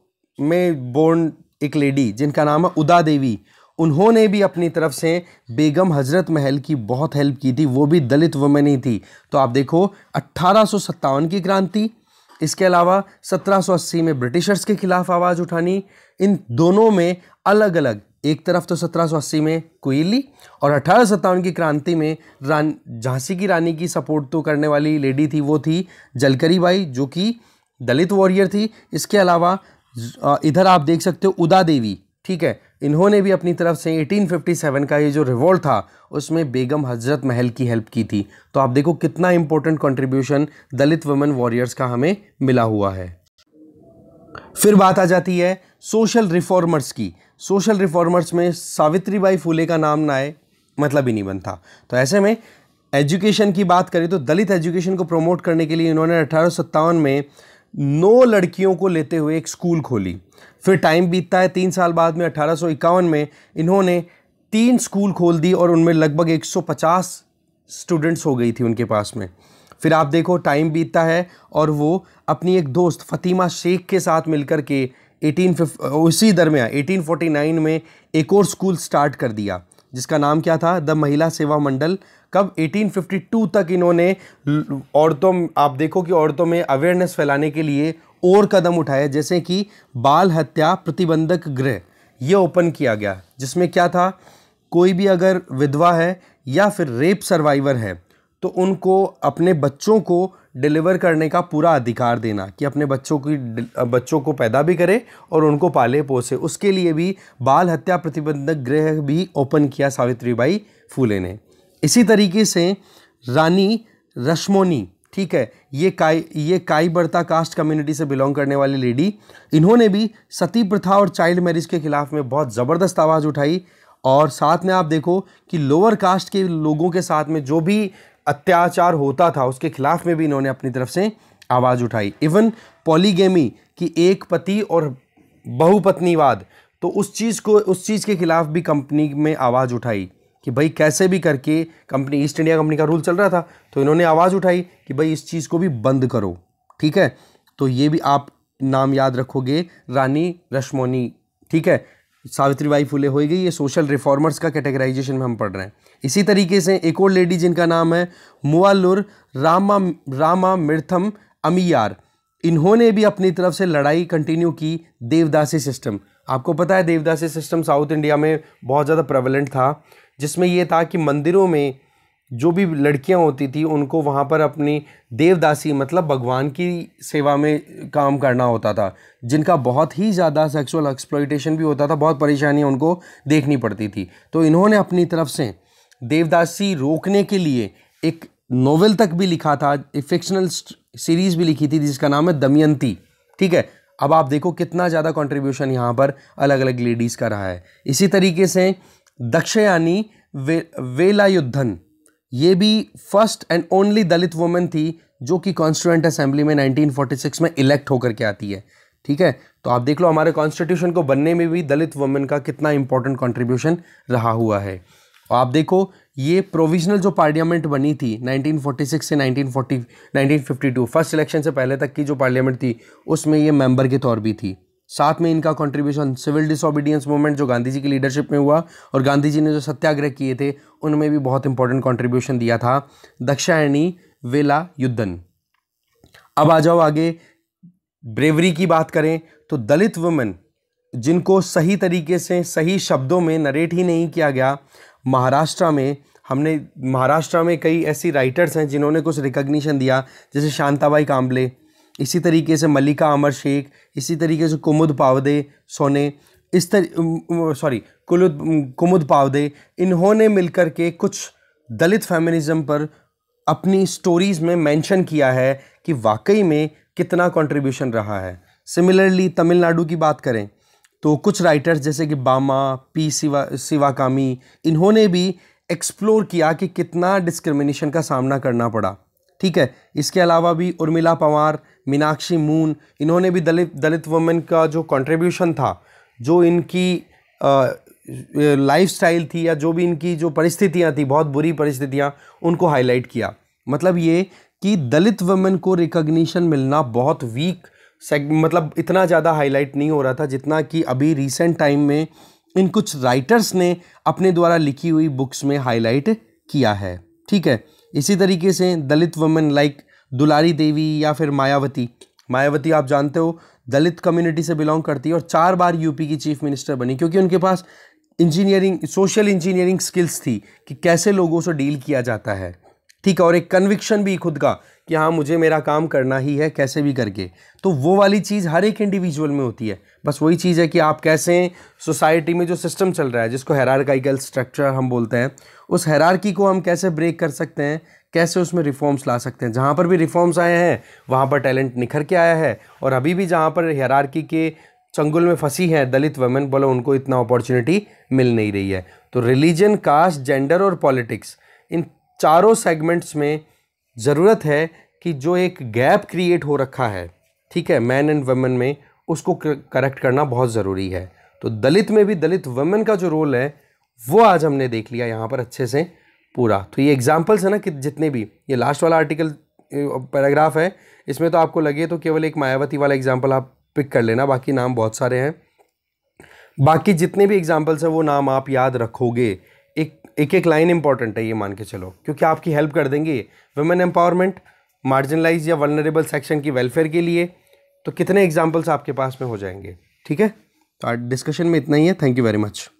में बोर्न एक लेडी जिनका नाम है उदा देवी उन्होंने भी अपनी तरफ से बेगम हजरत महल की बहुत हेल्प की थी वो भी दलित वुमेन ही थी तो आप देखो अट्ठारह की क्रांति इसके अलावा 1780 में ब्रिटिशर्स के खिलाफ आवाज़ उठानी इन दोनों में अलग अलग एक तरफ तो 1780 में कोयली और अठारह की क्रांति में रान झांसी की रानी की सपोर्ट तो करने वाली लेडी थी वो थी जलकरी बाई जो कि दलित वॉरियर थी इसके अलावा इधर आप देख सकते हो उदा देवी ठीक है इन्होंने भी अपनी तरफ से 1857 का ये जो रिवॉल्ट था उसमें बेगम हजरत महल की हेल्प की थी तो आप देखो कितना important contribution Dalit women warriors का हमें मिला हुआ है फिर बात आ जाती है सोशल रिफॉर्मर्स की सोशल रिफॉर्मर्स में सावित्रीबाई फूले का नाम ना आए मतलब ही नहीं बनता तो ऐसे में एजुकेशन की बात करें तो दलित एजुकेशन को प्रमोट करने के लिए इन्होंने अठारह में नौ लड़कियों को लेते हुए एक स्कूल खोली फिर टाइम बीतता है तीन साल बाद में अठारह में इन्होंने तीन स्कूल खोल दी और उनमें लगभग 150 स्टूडेंट्स हो गई थी उनके पास में फिर आप देखो टाइम बीतता है और वो अपनी एक दोस्त फ़तीमा शेख के साथ मिलकर के एटीन उसी दरमियान 1849 में एक और स्कूल स्टार्ट कर दिया जिसका नाम क्या था द महिला सेवा मंडल कब 1852 तक इन्होंने औरतों आप देखो कि औरतों में अवेयरनेस फैलाने के लिए और कदम उठाए जैसे कि बाल हत्या प्रतिबंधक गृह ये ओपन किया गया जिसमें क्या था कोई भी अगर विधवा है या फिर रेप सर्वाइवर है तो उनको अपने बच्चों को डिलीवर करने का पूरा अधिकार देना कि अपने बच्चों की बच्चों को पैदा भी करे और उनको पाले पोसे उसके लिए भी बाल हत्या प्रतिबंधक गृह भी ओपन किया सावित्रीबाई फूले ने इसी तरीके से रानी रश्मोनी ठीक है ये काई ये काई बर्ता कास्ट कम्युनिटी से बिलोंग करने वाली लेडी इन्होंने भी सती प्रथा और चाइल्ड मैरिज के खिलाफ में बहुत ज़बरदस्त आवाज़ उठाई और साथ में आप देखो कि लोअर कास्ट के लोगों के साथ में जो भी अत्याचार होता था उसके खिलाफ में भी इन्होंने अपनी तरफ से आवाज़ उठाई इवन पॉलीगेमी कि एक पति और बहुपत्नीवाद तो उस चीज़ को उस चीज़ के खिलाफ भी कंपनी में आवाज़ उठाई कि भाई कैसे भी करके कंपनी ईस्ट इंडिया कंपनी का रूल चल रहा था तो इन्होंने आवाज़ उठाई कि भाई इस चीज़ को भी बंद करो ठीक है तो ये भी आप नाम याद रखोगे रानी रश्मोनी ठीक है सावित्रीबाई फुले गई ये सोशल रिफॉर्मर्स का कैटेगराइजेशन में हम पढ़ रहे हैं इसी तरीके से एक और लेडी जिनका नाम है मुआलुर रामा रामा मिर्थम अमियार इन्होंने भी अपनी तरफ से लड़ाई कंटिन्यू की देवदासी सिस्टम आपको पता है देवदासी सिस्टम साउथ इंडिया में बहुत ज़्यादा प्रवलेंट था जिसमें यह था कि मंदिरों में जो भी लड़कियां होती थी उनको वहाँ पर अपनी देवदासी मतलब भगवान की सेवा में काम करना होता था जिनका बहुत ही ज़्यादा सेक्सुअल एक्सप्लोइटेशन भी होता था बहुत परेशानी उनको देखनी पड़ती थी तो इन्होंने अपनी तरफ से देवदासी रोकने के लिए एक नोवेल तक भी लिखा था एक फिक्शनल सीरीज़ भी लिखी थी जिसका नाम है दमयंती ठीक है अब आप देखो कितना ज़्यादा कंट्रीब्यूशन यहाँ पर अलग अलग लेडीज़ का रहा है इसी तरीके से दक्षयानी वे वेला युद्धन ये भी first and only Dalit women थी जो कि कॉन्स्टिट्यूंट असेंबली में 1946 में इलेक्ट होकर के आती है ठीक है तो आप देख लो हमारे कॉन्स्टिट्यूशन को बनने में भी दलित वुमेन का कितना इंपॉर्टेंट कॉन्ट्रीब्यूशन रहा हुआ है और आप देखो ये प्रोविजनल जो पार्लियामेंट बनी थी 1946 से 1940 1952 फर्स्ट इलेक्शन से पहले तक की जो पार्लियामेंट थी उसमें ये मेंबर के तौर भी थी साथ में इनका कंट्रीब्यूशन सिविल डिसोबीडियंस मूवमेंट जो गांधी जी की लीडरशिप में हुआ और गांधी जी ने जो सत्याग्रह किए थे उनमें भी बहुत इंपॉर्टेंट कंट्रीब्यूशन दिया था दक्षायणी वेला युद्धन अब आ जाओ आगे ब्रेवरी की बात करें तो दलित वुमेन जिनको सही तरीके से सही शब्दों में नरेट ही नहीं किया गया महाराष्ट्र में हमने महाराष्ट्र में कई ऐसी राइटर्स हैं जिन्होंने कुछ रिकग्निशन दिया जैसे शांताबाई काम्बले इसी तरीके से मल्लिका अमर शेख इसी तरीके से कुमुद पावदे सोने इस तर सॉरी कुलुद कुमुद पावदे इन्होंने मिलकर के कुछ दलित फेमिनिज़म पर अपनी स्टोरीज़ में मेंशन किया है कि वाकई में कितना कंट्रीब्यूशन रहा है सिमिलरली तमिलनाडु की बात करें तो कुछ राइटर्स जैसे कि बामा पी सिवा सिवाकामी इन्होंने भी एक्सप्लोर किया कि कितना डिस्क्रिमिनेशन का सामना करना पड़ा ठीक है इसके अलावा भी उर्मिला पवार मीनाक्षी मून इन्होंने भी दलित दलित वुमेन का जो कंट्रीब्यूशन था जो इनकी लाइफ स्टाइल थी या जो भी इनकी जो परिस्थितियाँ थी बहुत बुरी परिस्थितियाँ उनको हाईलाइट किया मतलब ये कि दलित वुमेन को रिकग्निशन मिलना बहुत वीक मतलब इतना ज़्यादा हाईलाइट नहीं हो रहा था जितना कि अभी रिसेंट टाइम में इन कुछ राइटर्स ने अपने द्वारा लिखी हुई बुक्स में हाईलाइट किया है ठीक है इसी तरीके से दलित वुमेन लाइक दुलारी देवी या फिर मायावती मायावती आप जानते हो दलित कम्युनिटी से बिलोंग करती है और चार बार यूपी की चीफ मिनिस्टर बनी क्योंकि उनके पास इंजीनियरिंग सोशल इंजीनियरिंग स्किल्स थी कि कैसे लोगों से डील किया जाता है ठीक है और एक कन्विक्शन भी खुद का कि हाँ मुझे मेरा काम करना ही है कैसे भी करके तो वो वाली चीज़ हर एक इंडिविजुअल में होती है बस वही चीज़ है कि आप कैसे सोसाइटी में जो सिस्टम चल रहा है जिसको हेरारकाइकल स्ट्रक्चर हम बोलते हैं उस हेरारकी को हम कैसे ब्रेक कर सकते हैं कैसे उसमें रिफॉर्म्स ला सकते हैं जहाँ पर भी रिफॉर्म्स आए हैं वहाँ पर टैलेंट निखर के आया है और अभी भी जहाँ पर हेरारकी के चंगुल में फंसी हैं दलित वमेन बोलो उनको इतना अपॉर्चुनिटी मिल नहीं रही है तो रिलीजन कास्ट जेंडर और पॉलिटिक्स इन चारों सेगमेंट्स में ज़रूरत है कि जो एक गैप क्रिएट हो रखा है ठीक है मैन एंड वमेन में उसको करेक्ट करना बहुत ज़रूरी है तो दलित में भी दलित वमेन का जो रोल है वो आज हमने देख लिया यहाँ पर अच्छे से पूरा तो ये एग्जाम्पल्स है ना कि जितने भी ये लास्ट वाला आर्टिकल पैराग्राफ है इसमें तो आपको लगे तो केवल एक मायावती वाला एग्जाम्पल आप पिक कर लेना बाकी नाम बहुत सारे हैं बाकी जितने भी एग्जाम्पल्स हैं वो नाम आप याद रखोगे एक एक एक लाइन इंपॉर्टेंट है ये मान के चलो क्योंकि आपकी हेल्प कर देंगे ये वुमेन एम्पावरमेंट मार्जिनलाइज या वनरेबल सेक्शन की वेलफेयर के लिए तो कितने एग्जाम्पल्स आपके पास में हो जाएंगे ठीक है तो डिस्कशन में इतना ही है थैंक यू वेरी मच